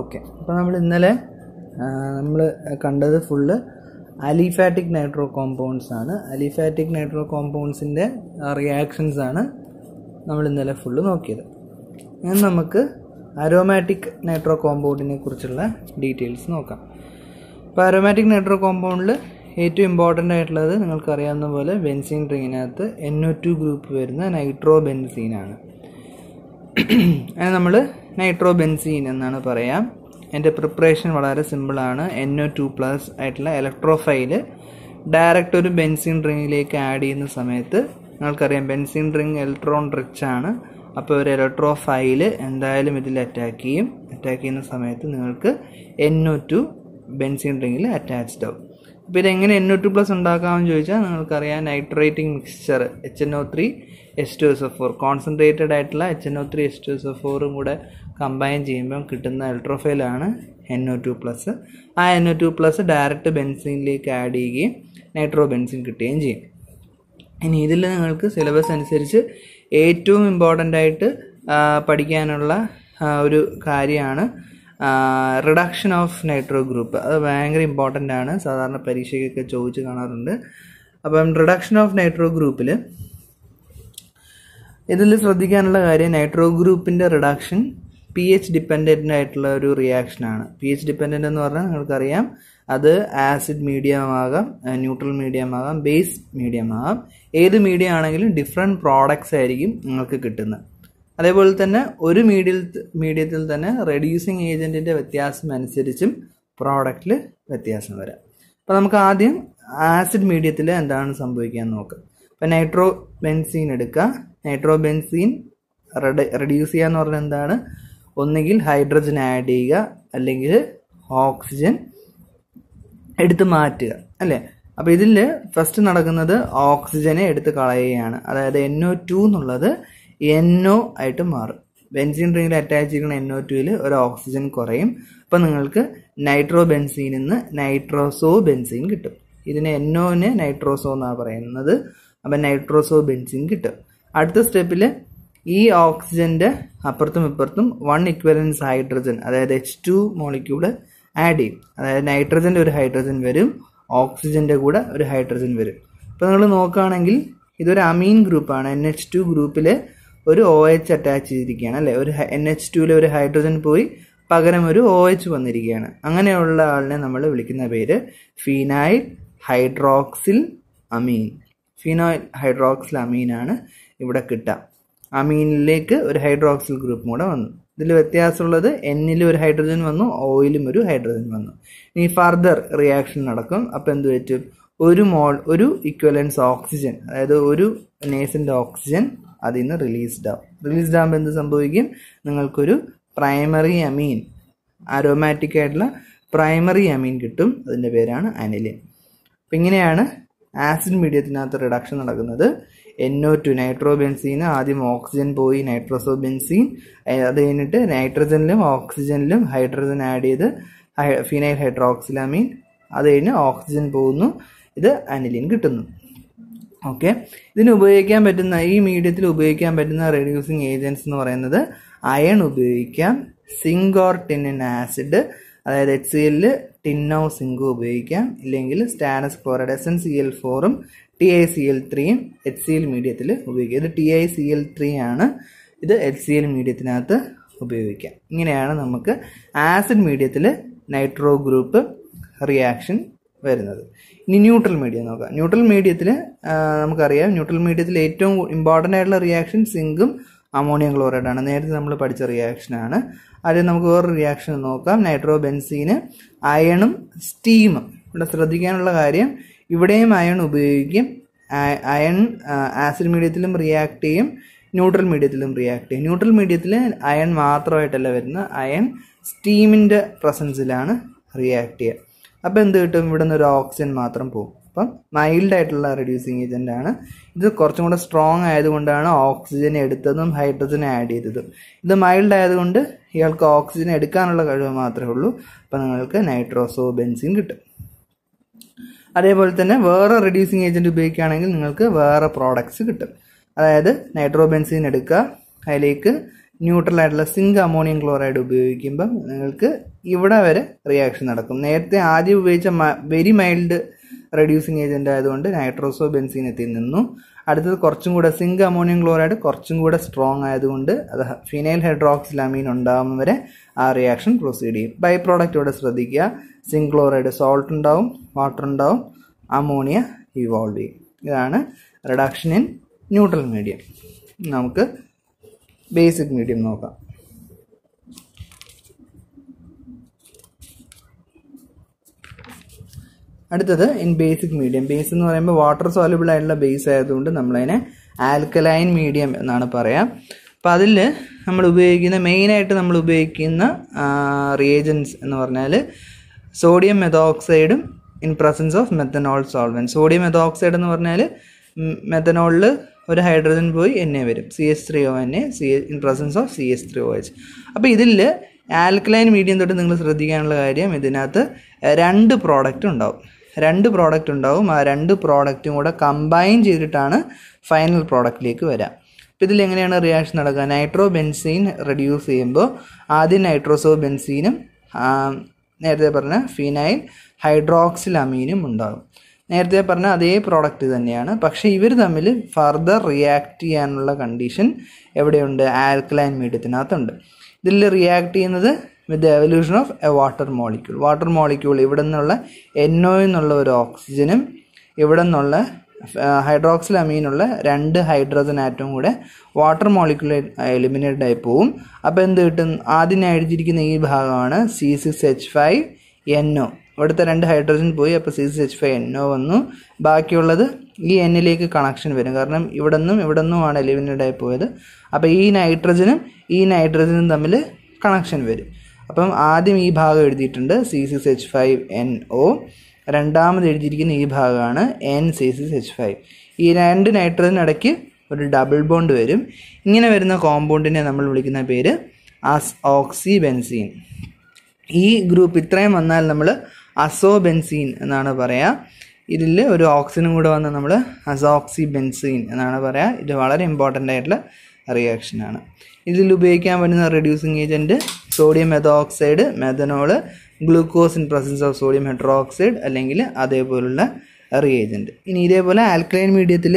okay അപ്പോൾ നമ്മൾ ഇന്നലെ നമ്മൾ കണ്ടത് ഫുള്ള് അലിഫാറ്റിക് നൈട്രോ കോമ്പൗണ്ട്സ് ആണ് അലിഫാറ്റിക് നൈട്രോ കോമ്പൗണ്ട്സിൻ്റെ റിയാക്ഷൻസ് ആണ് നമ്മൾ ഇന്നലെ ഫുള്ള് നോക്കിയത് ഇനി നമുക്ക് അരോമാറ്റിക് നൈട്രോ കോമ്പൗണ്ടിനെ കുറിച്ചുള്ള ഡീറ്റെയിൽസ് നോക്കാം അപ്പോൾ അരോമാറ്റിക് നൈട്രോ കോമ്പൗണ്ടിൽ ഏറ്റവും ഇമ്പോർട്ടൻ്റ് ആയിട്ടുള്ളത് നിങ്ങൾക്കറിയാവുന്ന പോലെ ബെൻസീൻ റിങ്ങിനകത്ത് എൻ ഒ ടു ഗ്രൂപ്പ് വരുന്ന നൈട്രോ ബെൻസീനാണ് അതിന് നമ്മൾ നൈട്രോ ബെൻസീൻ എന്നാണ് പറയാം എൻ്റെ പ്രിപ്പറേഷൻ വളരെ സിമ്പിളാണ് എൻ ഒ ടു പ്ലസ് ആയിട്ടുള്ള ഇലക്ട്രോഫൈൽ ഡയറക്റ്റ് ഒരു ബെൻസിൻ റിങ്ങിലേക്ക് ആഡ് ചെയ്യുന്ന സമയത്ത് നിങ്ങൾക്കറിയാം ബെൻസിൻ റിങ് ഇലക്ട്രോൺ റിച്ച് ആണ് അപ്പോൾ ഒരു ഇലക്ട്രോഫൈൽ എന്തായാലും ഇതിൽ അറ്റാക്ക് ചെയ്യും അറ്റാക്ക് ചെയ്യുന്ന സമയത്ത് നിങ്ങൾക്ക് എൻ ഒ ടു ബെൻസിൻ റിങ്ങിൽ അറ്റാച്ച്ഡ് ആവും പിന്നെ എങ്ങനെ എൻ ഒ ടു പ്ലസ് ഉണ്ടാക്കാമെന്ന് ചോദിച്ചാൽ നിങ്ങൾക്കറിയാം nitrating mixture H N O three S two S F four concentrated ആയിട്ടുള്ള H N O three S two S F ഫോറും കൂടെ കമ്പൈൻ ചെയ്യുമ്പം കിട്ടുന്ന അൾട്രോഫൈലാണ് എൻ ഒ ടു പ്ലസ് ആ N O two plus direct ബെൻസിനിലേക്ക് ആഡ് ചെയ്യുകയും nitro benzene കിട്ടുകയും ചെയ്യും ഇനി ഇതിൽ നിങ്ങൾക്ക് സിലബസ് അനുസരിച്ച് ഏറ്റവും ഇമ്പോർട്ടൻ്റ് ആയിട്ട് പഠിക്കാനുള്ള ഒരു കാര്യമാണ് റിഡക്ഷൻ ഓഫ് നൈട്രോ ഗ്രൂപ്പ് അത് ഭയങ്കര ഇമ്പോർട്ടൻ്റ് ആണ് സാധാരണ പരീക്ഷയ്ക്കൊക്കെ ചോദിച്ച് കാണാറുണ്ട് അപ്പം റിഡക്ഷൻ ഓഫ് നൈട്രോ ഗ്രൂപ്പിൽ ഇതിൽ ശ്രദ്ധിക്കാനുള്ള കാര്യം നൈട്രോ ഗ്രൂപ്പിൻ്റെ റിഡക്ഷൻ പി എച്ച് ഡിപ്പെൻഡൻ്റ് ആയിട്ടുള്ള ഒരു റിയാക്ഷനാണ് പി എച്ച് ഡിപ്പെൻഡൻ്റ് എന്ന് പറഞ്ഞാൽ നിങ്ങൾക്കറിയാം അത് ആസിഡ് മീഡിയം ആകാം ന്യൂട്രൽ മീഡിയം ആകാം ബേസ് മീഡിയം ആകാം ഏത് മീഡിയം ആണെങ്കിലും ഡിഫറെൻറ്റ് പ്രോഡക്റ്റ്സ് ആയിരിക്കും നിങ്ങൾക്ക് കിട്ടുന്നത് അതേപോലെ തന്നെ ഒരു മീഡിയ മീഡിയത്തിൽ തന്നെ റെഡ്യൂസിങ് ഏജൻറ്റിൻ്റെ വ്യത്യാസം അനുസരിച്ചും പ്രോഡക്റ്റിൽ വ്യത്യാസം വരാം അപ്പോൾ നമുക്ക് ആദ്യം ആസിഡ് മീഡിയത്തിൽ എന്താണ് സംഭവിക്കുക എന്ന് നോക്കാം ഇപ്പോൾ നൈട്രോ ബെൻസീൻ എടുക്കുക നൈട്രോ ബെൻസീൻ റെഡ് റെഡ്യൂസ് ചെയ്യുക എന്ന് പറഞ്ഞാൽ എന്താണ് ഒന്നുകിൽ ഹൈഡ്രജൻ ആഡ് ചെയ്യുക അല്ലെങ്കിൽ ഓക്സിജൻ എടുത്ത് മാറ്റുക അല്ലേ അപ്പോൾ ഇതിൽ ഫസ്റ്റ് നടക്കുന്നത് ഓക്സിജനെ എടുത്ത് കളയുകയാണ് അതായത് എൻ ഒ ടു എന്നുള്ളത് എൻ ഒ ആയിട്ട് മാറും ബെൻസീൻ റിങ്ങിൽ അറ്റാച്ച് ചെയ്യുന്ന എൻ ഒ ടുവിൽ ഒരു ഓക്സിജൻ കുറയും അപ്പം നിങ്ങൾക്ക് നൈട്രോ ബെൻസീനിൽ നിന്ന് നൈട്രോസോ ബെൻസീൻ കിട്ടും ഇതിന് എൻ ഒന് നൈട്രോസോ എന്നാണ് പറയുന്നത് അപ്പം നൈട്രോസോ ബെൻസീൻ കിട്ടും അടുത്ത സ്റ്റെപ്പിൽ ഈ ഓക്സിജൻ്റെ അപ്പുറത്തും ഇപ്പുറത്തും വൺ ഇക്വലൻസ് ഹൈഡ്രജൻ അതായത് എച്ച് ടു മോളിക്യൂള് ആഡ് ചെയ്യും അതായത് നൈട്രജൻ്റെ ഒരു ഹൈഡ്രജൻ വരും ഓക്സിജൻ്റെ കൂടെ ഒരു ഹൈഡ്രജൻ വരും ഇപ്പോൾ നിങ്ങൾ നോക്കുകയാണെങ്കിൽ ഇതൊരു അമീൻ ഗ്രൂപ്പാണ് എൻ എച്ച് ടു ഗ്രൂപ്പിൽ ഒരു ഒ എച്ച് അറ്റാച്ച് ചെയ്തിരിക്കുകയാണ് അല്ലേ ഒരു എൻ എച്ച് ടുവിലെ ഒരു ഹൈഡ്രജൻ പോയി പകരം ഒരു ഒ എച്ച് വന്നിരിക്കുകയാണ് അങ്ങനെയുള്ള ആളിനെ നമ്മൾ വിളിക്കുന്ന പേര് phenyl hydroxyl amine phenyl hydroxyl ആണ് ഇവിടെ കിട്ടുക അമീനിലേക്ക് ഒരു ഹൈഡ്രോക്സിൽ ഗ്രൂപ്പും കൂടെ വന്നു ഇതിൽ വ്യത്യാസമുള്ളത് എന്നിൽ ഒരു ഹൈഡ്രജൻ വന്നു ഓയിലും ഒരു ഹൈഡ്രജൻ വന്നു ഇനി ഫർദർ റിയാക്ഷൻ നടക്കും അപ്പോൾ എന്ത് പറ്റും ഒരു മോൾ ഒരു ഇക്വലൻസ് ഓക്സിജൻ അതായത് ഒരു നേസിൻ്റെ ഓക്സിജൻ അതിൽ നിന്ന് റിലീസ്ഡ് ആവും റിലീസ്ഡ് ആകുമ്പോൾ എന്ത് സംഭവിക്കും നിങ്ങൾക്കൊരു പ്രൈമറി അമീൻ ആരോമാറ്റിക് ആയിട്ടുള്ള പ്രൈമറി അമീൻ കിട്ടും അതിൻ്റെ പേരാണ് അനിലിൻ അപ്പം ഇങ്ങനെയാണ് ആസിഡ് മീഡിയത്തിനകത്ത് റിഡക്ഷൻ നടക്കുന്നത് എൻ ഒ ടു നൈട്രോബെൻസീന് ആദ്യം ഓക്സിജൻ പോയി നൈട്രോസോബെൻസീൻ അത് കഴിഞ്ഞിട്ട് നൈട്രജനിലും ഓക്സിജനിലും ഹൈഡ്രജൻ ആഡ് ചെയ്ത് ഫിനൈൽ ഹൈഡ്രോക്സിലാമീൻ അത് കഴിഞ്ഞ് ഓക്സിജൻ പോകുന്നു ഇത് അനിലിൻ കിട്ടുന്നു ഓക്കെ ഇതിന് ഉപയോഗിക്കാൻ പറ്റുന്ന ഈ മീഡിയത്തിൽ ഉപയോഗിക്കാൻ പറ്റുന്ന റെഡ്യൂസിങ് ഏജൻസ് എന്ന് പറയുന്നത് അയൺ ഉപയോഗിക്കാം സിങ്ക് ഓർ ടിന്നിൻ ആസിഡ് അതായത് എച്ച് സി എല്ലിൽ ടിന്നോ സിങ്കോ ഉപയോഗിക്കാം ഇല്ലെങ്കിൽ സ്റ്റാനസ് എൻ സി എൽ ഫോറും T I C L three H C L മീഡിയത്തിൽ ഉപയോഗിക്കാം ഇത് T I C L three ആണ് ഇത് എച്ച് സി എൽ മീഡിയത്തിനകത്ത് ഉപയോഗിക്കാം ഇങ്ങനെയാണ് നമുക്ക് ആസിഡ് മീഡിയത്തിൽ നൈട്രോ ഗ്രൂപ്പ് റിയാക്ഷൻ വരുന്നത് ഇനി ന്യൂട്രൽ മീഡിയ നോക്കാം ന്യൂട്രൽ മീഡിയത്തിൽ നമുക്കറിയാം ന്യൂട്രൽ മീഡിയത്തിൽ ഏറ്റവും ഇമ്പോർട്ടൻ്റ് ആയിട്ടുള്ള റിയാക്ഷൻ സിങ്കും അമോണിയം ക്ലോറൈഡാണ് നേരത്തെ നമ്മൾ പഠിച്ച റിയാക്ഷനാണ് അതിൽ നമുക്ക് വേറെ റിയാക്ഷൻ നോക്കാം നൈട്രോ ബെൻസീന് അയണും സ്റ്റീമും ഇവിടെ ശ്രദ്ധിക്കാനുള്ള കാര്യം ഇവിടെയും അയൺ ഉപയോഗിക്കും അയൺ ആസിഡ് മീഡിയത്തിലും റിയാക്ട് ചെയ്യും ന്യൂട്രൽ മീഡിയത്തിലും റിയാക്ട് ചെയ്യും ന്യൂട്രൽ മീഡിയത്തിൽ അയൺ മാത്രമായിട്ടല്ല വരുന്നത് അയൺ സ്റ്റീമിൻ്റെ പ്രസൻസിലാണ് റിയാക്ട് ചെയ്യുക അപ്പോൾ എന്ത് കിട്ടും ഇവിടെ നിന്ന് ഒരു ഓക്സിജൻ മാത്രം പോകും അപ്പം മൈൽഡ് ആയിട്ടുള്ള റെഡ്യൂസിങ് ഏജൻ്റ് ആണ് ഇത് കുറച്ചും കൂടെ സ്ട്രോങ് ആയതുകൊണ്ടാണ് ഓക്സിജൻ എടുത്തതും ഹൈഡ്രജൻ ആഡ് ചെയ്തതും ഇത് മൈൽഡ് ആയതുകൊണ്ട് ഇയാൾക്ക് ഓക്സിജൻ എടുക്കാനുള്ള കഴിവ് മാത്രമേ ഉള്ളൂ അപ്പം നിങ്ങൾക്ക് നൈട്രോസോ ബെൻസിൻ കിട്ടും അതേപോലെ തന്നെ വേറെ റെഡ്യൂസിങ് ഏജൻറ്റ് ഉപയോഗിക്കുകയാണെങ്കിൽ നിങ്ങൾക്ക് വേറെ പ്രോഡക്ട്സ് കിട്ടും അതായത് നൈട്രോബെൻസിൻ എടുക്കുക അതിലേക്ക് ന്യൂട്രൽ ആയിട്ടുള്ള സിങ്ക് അമോണിയം ക്ലോറൈഡ് ഉപയോഗിക്കുമ്പം നിങ്ങൾക്ക് ഇവിടെ വരെ റിയാക്ഷൻ നടക്കും നേരത്തെ ആദ്യം ഉപയോഗിച്ച വെരി മൈൽഡ് റെഡ്യൂസിങ് ഏജൻ്റ് ആയതുകൊണ്ട് നൈട്രോസോ ബെൻസീൻ എത്തി നിന്നു അടുത്തത് കുറച്ചും കൂടെ സിങ്ക് അമോണിയം ക്ലോറൈഡ് കുറച്ചും കൂടെ സ്ട്രോങ് ആയതുകൊണ്ട് അത് ഫിനൈൽ ഹൈഡ്രോക്സിലാമീൻ ഉണ്ടാകുന്ന വരെ ആ റിയാക്ഷൻ പ്രൊസീഡ് ചെയ്യും ബൈ പ്രോഡക്റ്റ് ഇവിടെ ശ്രദ്ധിക്കുക സിങ്ക് ക്ലോറൈഡ് സോൾട്ട് ഉണ്ടാവും വാട്ടർ ഉണ്ടാവും അമോണിയ ഇവോൾവ് ചെയ്യും ഇതാണ് റിഡക്ഷൻ ഇൻ ന്യൂട്രൽ മീഡിയം നമുക്ക് ബേസിക് മീഡിയം നോക്കാം അടുത്തത് ഇൻ ബേസിക് മീഡിയം ബേസ് എന്ന് പറയുമ്പോൾ വാട്ടർ സോലബിൾ ആയിട്ടുള്ള ബേസ് ആയതുകൊണ്ട് നമ്മളതിനെ ആൽക്കലൈൻ മീഡിയം എന്നാണ് പറയാം അപ്പം അതിൽ നമ്മൾ ഉപയോഗിക്കുന്ന മെയിനായിട്ട് നമ്മൾ ഉപയോഗിക്കുന്ന റിയേജൻസ് എന്ന് പറഞ്ഞാൽ സോഡിയം മെതോക്സൈഡും in presence of methanol solvent sodium methoxide എന്ന് പറഞ്ഞാൽ മെത്തനോളിൽ ഒരു ഹൈഡ്രജൻ പോയി എൻ എ വരും C S three O N A C in presence of C S three O H അപ്പോൾ ഇതിൽ ആൽക്കലൈൻ മീഡിയം തൊട്ട് നിങ്ങൾ ശ്രദ്ധിക്കാനുള്ള കാര്യം ഇതിനകത്ത് രണ്ട് പ്രോഡക്റ്റ് ഉണ്ടാവും രണ്ട് പ്രോഡക്റ്റ് ഉണ്ടാവും ആ രണ്ട് പ്രോഡക്റ്റും കൂടെ കമ്പൈൻ ചെയ്തിട്ടാണ് ഫൈനൽ പ്രോഡക്റ്റിലേക്ക് വരിക അപ്പോൾ എങ്ങനെയാണ് റിയാക്ഷൻ നടക്കുക നൈട്രോ ബെൻസീൻ റെഡ്യൂസ് ചെയ്യുമ്പോൾ ആദ്യം നൈട്രോസോ ബെൻസീനും നേരത്തെ പറഞ്ഞ ഫിനൈൽ ഹൈഡ്രോക്സിൽ അമീനും ഉണ്ടാകും നേരത്തെ പറഞ്ഞ അതേ പ്രോഡക്റ്റ് തന്നെയാണ് പക്ഷേ ഇവർ തമ്മിൽ ഫർദർ റിയാക്ട് ചെയ്യാനുള്ള കണ്ടീഷൻ എവിടെയുണ്ട് ആൽക്കലൈൻ മീഡിയത്തിനകത്തുണ്ട് ഇതിൽ റിയാക്ട് ചെയ്യുന്നത് with the evolution of a water molecule water molecule ഇവിടെ നിന്നുള്ള എന്നോ എന്നുള്ള ഒരു ഓക്സിജനും ഇവിടെ നിന്നുള്ള ഹൈഡ്രോക്സിൽ അമീനുള്ള രണ്ട് ഹൈഡ്രജൻ ആറ്റവും കൂടെ വാട്ടർ മോളിക്യൂൾ എലിമിനേറ്റ് ആയി പോവും അപ്പോൾ എന്ത് കിട്ടും ആദ്യം എഴുതിയിരിക്കുന്ന ഈ ഭാഗമാണ് C six H five N O ഇവിടുത്തെ രണ്ട് ഹൈഡ്രജൻ പോയി അപ്പോൾ C C H five N O വന്നു ബാക്കിയുള്ളത് ഈ എന്നിലേക്ക് കണക്ഷൻ വരും കാരണം ഇവിടെ നിന്നും ഇവിടെ നിന്നുമാണ് എലിമിനേറ്റായി പോയത് അപ്പോൾ ഈ നൈട്രജനും ഈ നൈട്രജനും തമ്മിൽ കണക്ഷൻ വരും അപ്പം ആദ്യം ഈ ഭാഗം എഴുതിയിട്ടുണ്ട് C C H five N O രണ്ടാമത് എഴുതിയിരിക്കുന്ന ഈ ഭാഗമാണ് N C C H five ഈ രണ്ട് നൈട്രജൻ ഇടയ്ക്ക് ഒരു ഡബിൾ ബോണ്ട് വരും ഇങ്ങനെ വരുന്ന കോമ്പൗണ്ടിനെ നമ്മൾ വിളിക്കുന്ന പേര് ആസ് ഓക്സി ബെൻസീൻ ഈ ഗ്രൂപ്പ് ഇത്രയും വന്നാൽ നമ്മൾ അസോബെൻസീൻ എന്നാണ് പറയുക ഇതിൽ ഒരു ഓക്സിനും കൂടെ വന്ന് നമ്മൾ അസോക്സി ബെൻസീൻ എന്നാണ് പറയുക ഇത് വളരെ ഇമ്പോർട്ടൻ്റ് ആയിട്ടുള്ള റിയാക്ഷനാണ് ഇതിൽ ഉപയോഗിക്കാൻ പറ്റുന്ന reducing agent sodium methoxide methanol glucose in presence of sodium hydroxide അല്ലെങ്കിൽ അതേപോലുള്ള റിയേജൻറ്റ് ഇനി ഇതേപോലെ ആൽക്കലൈൻ മീഡിയത്തിൽ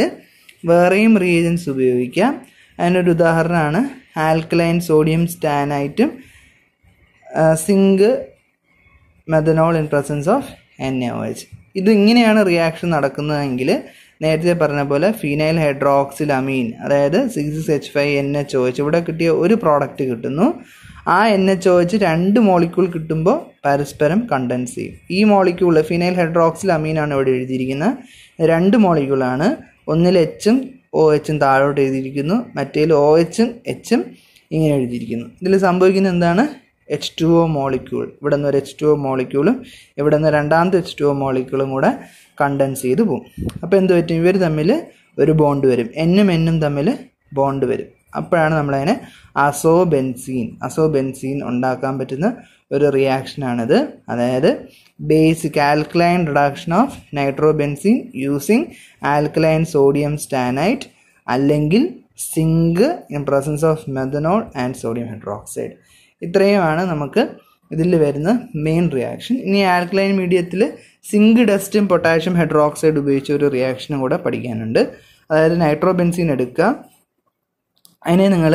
വേറെയും റിയേജൻസ് ഉപയോഗിക്കാം അതിനൊരു ഉദാഹരണമാണ് ആൽക്കലൈൻ സോഡിയം സ്റ്റാനൈറ്റും zinc methanol in presence of N O H ഇത് റിയാക്ഷൻ നടക്കുന്നതെങ്കിൽ നേരത്തെ പറഞ്ഞ പോലെ ഫീനൈൽ ഹൈഡ്രോക്സിൽ അമീൻ അതായത് six six H five N H O H ഇവിടെ കിട്ടിയ ഒരു പ്രോഡക്റ്റ് കിട്ടുന്നു ആ എൻ എച്ച് ഒ എച്ച് രണ്ട് മോളിക്യൂൾ കിട്ടുമ്പോൾ പരസ്പരം കണ്ടൻസ് ചെയ്യും ഈ മോളിക്യൂൾ ഫിനൈൽ ഹൈഡ്രോക്സിൽ അമീനാണ് ഇവിടെ എഴുതിയിരിക്കുന്നത് രണ്ട് മോളിക്യൂളാണ് ഒന്നിൽ എച്ചും ഒ എച്ചും താഴോട്ട് എഴുതിയിരിക്കുന്നു മറ്റേതിൽ ഒ എച്ചും എച്ചും ഇങ്ങനെ എഴുതിയിരിക്കുന്നു ഇതിൽ സംഭവിക്കുന്നത് എന്താണ് എച്ച് ടു ഒ മോളിക്യൂൾ ഇവിടെ നിന്ന് ഒരു എച്ച് ടു ഒ മോളിക്യൂളും ഇവിടെ നിന്ന് രണ്ടാമത്തെ എച്ച് ടു ഒ മോളിക്യൂളും കൂടെ കണ്ടൻസ് ചെയ്ത് പോകും അപ്പോൾ എന്ത് പറ്റും ഇവർ തമ്മിൽ ഒരു ബോണ്ട് വരും എന്നും എന്നും തമ്മിൽ ബോണ്ട് വരും അപ്പോഴാണ് നമ്മളതിനെ അസോ ബെൻസീൻ അസോ ബെൻസീൻ ഉണ്ടാക്കാൻ പറ്റുന്ന ഒരു റിയാക്ഷനാണിത് അതായത് basic alkaline reduction of nitro benzene using alkaline sodium stannite അല്ലെങ്കിൽ zinc in presence of methanol and sodium hydroxide ഇത്രയുമാണ് നമുക്ക് ഇതിൽ വരുന്ന മെയിൻ റിയാക്ഷൻ ഇനി ആൽക്കലൈൻ മീഡിയത്തിൽ സിങ്ക് ഡസ്റ്റും പൊട്ടാഷ്യം ഹൈഡ്രോക്സൈഡ് ഉപയോഗിച്ച് ഒരു റിയാക്ഷനും കൂടെ പഠിക്കാനുണ്ട് അതായത് നൈട്രോബെൻസിൻ എടുക്കുക അതിനെ നിങ്ങൾ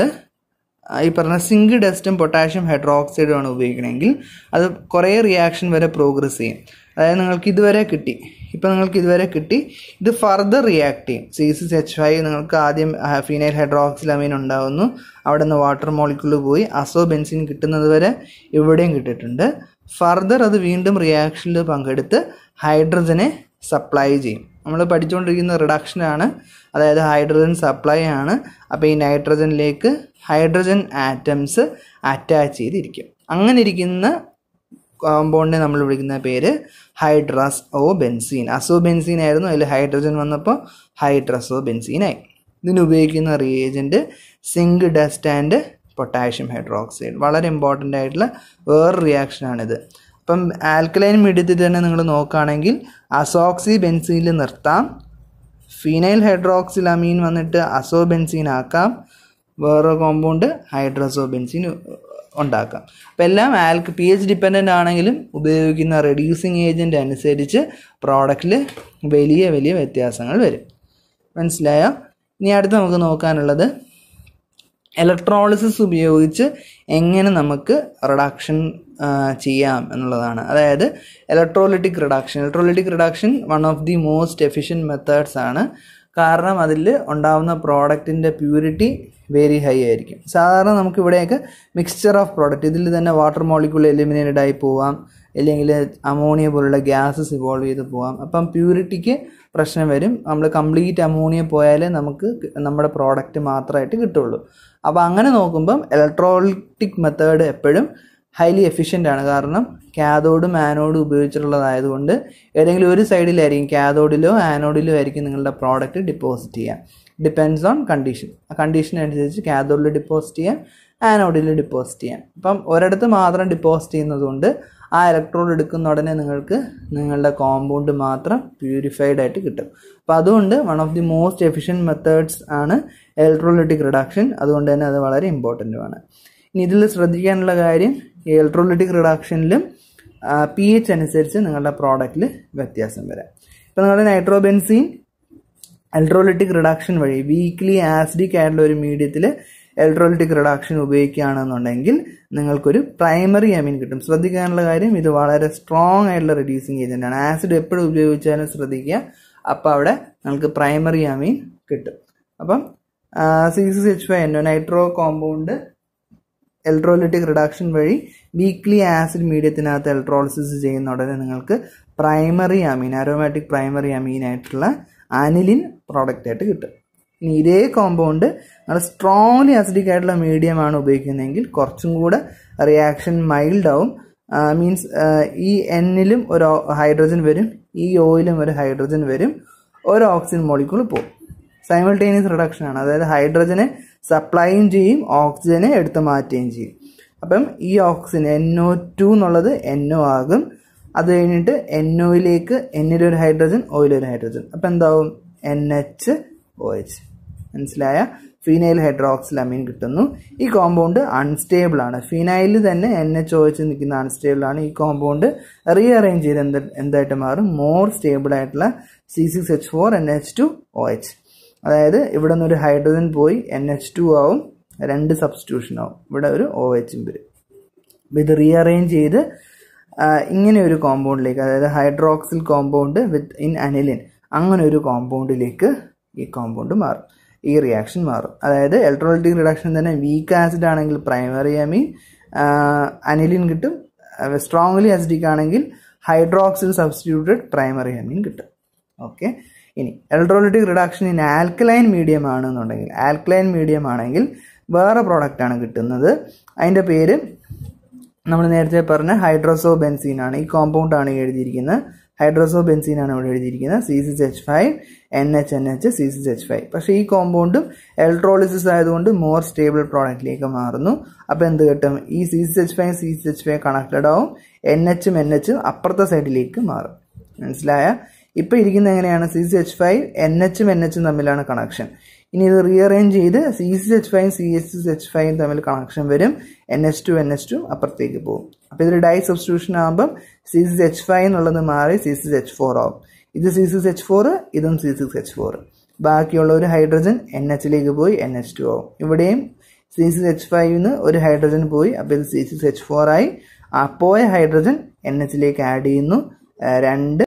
ഈ പറഞ്ഞ സിങ്ക് ഡസ്റ്റും പൊട്ടാഷ്യം ഹൈഡ്രോക്സൈഡും ആണ് ഉപയോഗിക്കണമെങ്കിൽ അത് കുറേ റിയാക്ഷൻ വരെ പ്രോഗ്രസ് ചെയ്യും അതായത് നിങ്ങൾക്ക് ഇതുവരെ കിട്ടി ഇപ്പോൾ നിങ്ങൾക്ക് ഇതുവരെ കിട്ടി ഇത് ഫർദർ റിയാക്ട് ചെയ്യും സി സിസ് എച്ച് ഫൈവ് നിങ്ങൾക്ക് ആദ്യം ഫീനൈൽ ഹൈഡ്രോക്സിലമീൻ ഉണ്ടാവുന്നു അവിടെ നിന്ന് വാട്ടർ മോളിക്കുൾ പോയി അസോ ബെൻസിൻ കിട്ടുന്നത് വരെ ഇവിടെയും കിട്ടിയിട്ടുണ്ട് ഫർദർ അത് വീണ്ടും റിയാക്ഷനിൽ പങ്കെടുത്ത് ഹൈഡ്രജനെ സപ്ലൈ ചെയ്യും നമ്മൾ പഠിച്ചുകൊണ്ടിരിക്കുന്ന റിഡക്ഷനാണ് അതായത് ഹൈഡ്രജൻ സപ്ലൈ ആണ് അപ്പോൾ ഈ നൈട്രജനിലേക്ക് ഹൈഡ്രജൻ ആറ്റംസ് അറ്റാച്ച് ചെയ്തിരിക്കും അങ്ങനെ ഇരിക്കുന്ന കോമ്പൗണ്ടിനെ നമ്മൾ വിളിക്കുന്ന പേര് hydrazo benzene azo benzene ആയിരുന്നു അതിൽ ഹൈഡ്രജൻ വന്നപ്പോൾ ആയി ഇതിന് ഉപയോഗിക്കുന്ന reagent zinc dust and potassium hydroxide വളരെ ഇമ്പോർട്ടൻ്റ് ആയിട്ടുള്ള വേറൊരു റിയാക്ഷനാണിത് അപ്പം ആൽക്കലൈൻ മീഡിയത്തിൽ തന്നെ നിങ്ങൾ നോക്കുകയാണെങ്കിൽ അസോക്സി ബെൻസീനിൽ നിർത്താം ഫീനൈൽ ഹൈഡ്രോക്സിൽ അമീൻ വന്നിട്ട് അസോ ബെൻസീൻ ആക്കാം വേറെ കോമ്പൗണ്ട് ഹൈഡ്രസോ ബെൻസീൻ ഉണ്ടാക്കാം അപ്പോൾ എല്ലാം ആൽക്ക് പി എച്ച് ഡിപ്പെൻഡൻ്റ് ആണെങ്കിലും ഉപയോഗിക്കുന്ന റെഡ്യൂസിങ് ഏജൻറ്റ് അനുസരിച്ച് പ്രോഡക്റ്റിൽ വലിയ വലിയ വ്യത്യാസങ്ങൾ വരും മനസ്സിലായോ ഇനി അടുത്ത് നമുക്ക് നോക്കാനുള്ളത് ഇലക്ട്രോളിസിസ് ഉപയോഗിച്ച് എങ്ങനെ നമുക്ക് റിഡക്ഷൻ ചെയ്യാം എന്നുള്ളതാണ് അതായത് electrolytic reduction electrolytic reduction one of the most efficient methods ആണ് കാരണം അതിൽ ഉണ്ടാവുന്ന പ്രോഡക്റ്റിൻ്റെ പ്യൂരിറ്റി വെരി ഹൈ ആയിരിക്കും സാധാരണ നമുക്ക് ഇവിടെയൊക്കെ മിക്സ്ചർ ഓഫ് പ്രോഡക്റ്റ് ഇതിൽ തന്നെ വാട്ടർ മോളിക്യൂൾ എലിമിനേറ്റഡ് ആയി പോവാം അല്ലെങ്കിൽ അമോണിയ പോലുള്ള ഗ്യാസസ് ഇവോൾവ് ചെയ്ത് പോവാം അപ്പം പ്യൂരിറ്റിക്ക് പ്രശ്നം വരും നമ്മൾ കംപ്ലീറ്റ് അമോണിയ പോയാലേ നമുക്ക് നമ്മുടെ പ്രോഡക്റ്റ് മാത്രമായിട്ട് കിട്ടുള്ളൂ അപ്പോൾ അങ്ങനെ നോക്കുമ്പം ഇലക്ട്രോളിറ്റിക് മെത്തേഡ് എപ്പോഴും ഹൈലി എഫിഷ്യൻ്റ് ആണ് കാരണം ക്യാതോഡും ആനോഡും ഉപയോഗിച്ചിട്ടുള്ളതായതുകൊണ്ട് ഏതെങ്കിലും ഒരു സൈഡിലായിരിക്കും ക്യാതോഡിലോ ആനോഡിലോ ആയിരിക്കും നിങ്ങളുടെ പ്രോഡക്റ്റ് ഡിപ്പോസിറ്റ് ചെയ്യുക ഡിപ്പെൻഡ്സ് ഓൺ കണ്ടീഷൻ ആ കണ്ടീഷൻ അനുസരിച്ച് കാഥോഡിൽ ഡിപ്പോസിറ്റ് ചെയ്യാം ആനോഡിൽ ഡിപ്പോസിറ്റ് ചെയ്യാം അപ്പം ഒരിടത്ത് മാത്രം ഡിപ്പോസിറ്റ് ചെയ്യുന്നതുകൊണ്ട് ആ ഇലക്ട്രോഡ് എടുക്കുന്ന ഉടനെ നിങ്ങൾക്ക് നിങ്ങളുടെ കോമ്പൗണ്ട് മാത്രം പ്യൂരിഫൈഡ് ആയിട്ട് കിട്ടും അപ്പം അതുകൊണ്ട് one of the most efficient methods ആണ് ഇലക്ട്രോലിറ്റിക് റിഡാക്ഷൻ അതുകൊണ്ട് തന്നെ അത് വളരെ ഇമ്പോർട്ടൻ്റുമാണ് ഇനി ഇതിൽ ശ്രദ്ധിക്കാനുള്ള കാര്യം ഇലക്ട്രോലിറ്റിക് റിഡാക്ഷനിലും പി എച്ച് അനുസരിച്ച് നിങ്ങളുടെ പ്രോഡക്റ്റിൽ വ്യത്യാസം വരാം ഇപ്പം നിങ്ങളുടെ നൈട്രോബെൻസീൻ എൽട്രോലിറ്റിക് റിഡാക്ഷൻ വഴി വീക്ക്ലി ആസിഡിക് ആയിട്ടുള്ള ഒരു മീഡിയത്തിൽ എൽട്രോലിറ്റിക് റിഡക്ഷൻ ഉപയോഗിക്കുകയാണെന്നുണ്ടെങ്കിൽ നിങ്ങൾക്കൊരു പ്രൈമറി അമീൻ കിട്ടും ശ്രദ്ധിക്കാനുള്ള കാര്യം ഇത് വളരെ സ്ട്രോങ് ആയിട്ടുള്ള റിഡ്യൂസിങ് ഏജന്റാണ് ആസിഡ് എപ്പോഴും ഉപയോഗിച്ചാലും ശ്രദ്ധിക്കുക അപ്പോൾ അവിടെ നിങ്ങൾക്ക് പ്രൈമറി അമീൻ കിട്ടും അപ്പം സി സി എച്ച് ഫൈ എൻഡോ നൈട്രോ കോമ്പൗണ്ട് എൽട്രോലിറ്റിക് റിഡക്ഷൻ വഴി വീക്ക്ലി ആസിഡ് മീഡിയത്തിനകത്ത് എൽട്രോളിസിസ് ചെയ്യുന്ന ഉടനെ നിങ്ങൾക്ക് primary amine aromatic primary amine ആയിട്ടുള്ള അനിലിൻ പ്രോഡക്റ്റ് ആയിട്ട് കിട്ടും ഇനി ഇതേ കോമ്പൗണ്ട് നമ്മൾ സ്ട്രോങ്ലി അസിഡിക് ആയിട്ടുള്ള മീഡിയമാണ് ഉപയോഗിക്കുന്നതെങ്കിൽ കുറച്ചും കൂടെ റിയാക്ഷൻ മൈൽഡ് ആവും മീൻസ് ഈ എന്നിലും ഒരു ഹൈഡ്രജൻ വരും ഈ ഓയിലും ഒരു ഹൈഡ്രജൻ വരും ഒരു ഓക്സിജൻ മോളിക്കൂൾ പോകും സൈമിൾട്ടേനിയസ് റിഡക്ഷൻ ആണ് അതായത് ഹൈഡ്രജനെ സപ്ലൈയും ചെയ്യും ഓക്സിജനെ എടുത്തു മാറ്റുകയും ചെയ്യും അപ്പം ഈ ഓക്സിജൻ എൻ ഒ ടു എന്നുള്ളത് എൻ ഒ ആകും അത് കഴിഞ്ഞിട്ട് എൻ ഒയിലേക്ക് എന്നിലൊരു ഹൈഡ്രജൻ ഓയിലൊരു ഹൈഡ്രജൻ അപ്പൊ എന്താവും എൻ എച്ച് ഒ എച്ച് മനസ്സിലായ ഫിനൈൽ ഹൈഡ്രോക്സിലമീൻ കിട്ടുന്നു ഈ കോമ്പൗണ്ട് അൺസ്റ്റേബിൾ ആണ് ഫിനൈലിൽ തന്നെ എൻ എച്ച് ഒ എച്ച് നിൽക്കുന്ന അൺസ്റ്റേബിൾ ആണ് ഈ കോമ്പൗണ്ട് അറേഞ്ച് ചെയ്ത് എന്ത് എന്തായിട്ട് മാറും മോർ സ്റ്റേബിൾ ആയിട്ടുള്ള C six H four N H two O H അതായത് ഇവിടെ നിന്ന് ഒരു ഹൈഡ്രജൻ പോയി എൻ എച്ച് ടു ആവും രണ്ട് സബ്സ്റ്റിറ്റ്യൂഷൻ ആവും ഇവിടെ ഒരു ഒ എച്ചും വരും ഇത് അറേഞ്ച് ചെയ്ത് ഇങ്ങനെ ഒരു കോമ്പൗണ്ടിലേക്ക് അതായത് hydroxyl compound with in aniline അങ്ങനെ ഒരു കോമ്പൗണ്ടിലേക്ക് ഈ കോമ്പൗണ്ട് മാറും ഈ റിയാക്ഷൻ മാറും അതായത് എലക്ട്രോളിറ്റിക് റിഡക്ഷൻ തന്നെ വീക്ക് ആസിഡ് ആണെങ്കിൽ പ്രൈമറി അമി അനിലിൻ കിട്ടും സ്ട്രോങ്ലി ആസിഡിക് ആണെങ്കിൽ ഹൈഡ്രോക്സിൽ സബ്സ്റ്റിറ്റ്യൂട്ടഡ് പ്രൈമറി അമീൻ കിട്ടും ഓക്കെ ഇനി electrolytic reduction in alkaline medium ആണെന്നുണ്ടെങ്കിൽ ആൽക്കലൈൻ മീഡിയം ആണെങ്കിൽ വേറെ പ്രോഡക്റ്റ് ആണ് കിട്ടുന്നത് അതിൻ്റെ പേര് നമ്മൾ നേരത്തെ പറഞ്ഞ ഹൈഡ്രോസോ ബെൻസീൻ ആണ് ഈ കോമ്പൗണ്ട് ആണ് എഴുതിയിരിക്കുന്നത് ഹൈഡ്രോസോ ബെൻസീൻ ആണ് ഇവിടെ എഴുതിയിരിക്കുന്നത് C C H five N H N H C C H five പക്ഷേ ഈ കോമ്പൗണ്ടും ഇലക്ട്രോളിസിസ് ആയതുകൊണ്ട് മോർ സ്റ്റേബിൾ പ്രോഡക്റ്റിലേക്ക് മാറുന്നു അപ്പോൾ എന്ത് കിട്ടും ഈ C C H five C C H five connected ആവും എൻ എച്ചും എൻ എച്ചും അപ്പുറത്തെ സൈഡിലേക്ക് മാറും മനസ്സിലായ ഇപ്പോൾ ഇരിക്കുന്ന എങ്ങനെയാണ് C C H five N എച്ചും എൻ എച്ചും തമ്മിലാണ് കണക്ഷൻ ഇനി ഇത് റീഅറേഞ്ച് ചെയ്ത് C C H five C S H five തമ്മിൽ കണക്ഷൻ വരും N H two N H two അപ്പുറത്തേക്ക് പോകും അപ്പോൾ ഇതൊരു ഡൈ സബ്സ്റ്റിറ്റ്യൂഷൻ ആകുമ്പം സി സി എച്ച് ഫൈവ് എന്നുള്ളത് മാറി സി സി എച്ച് ഫോർ ആവും ഇത് സി സി എച്ച് ഫോർ ഇതും സി സി എച്ച് ഫോർ ബാക്കിയുള്ള ഒരു ഹൈഡ്രജൻ എൻ എച്ചിലേക്ക് പോയി എൻ എച്ച് ടു ആവും ഇവിടെയും സി സി എച്ച് ഫൈവിന്ന് ഒരു ഹൈഡ്രജൻ പോയി അപ്പോൾ ഇത് സി സി എച്ച് ഫോർ ആയി അപ്പോയ ഹൈഡ്രജൻ എൻ എച്ചിലേക്ക് ആഡ് ചെയ്യുന്നു രണ്ട്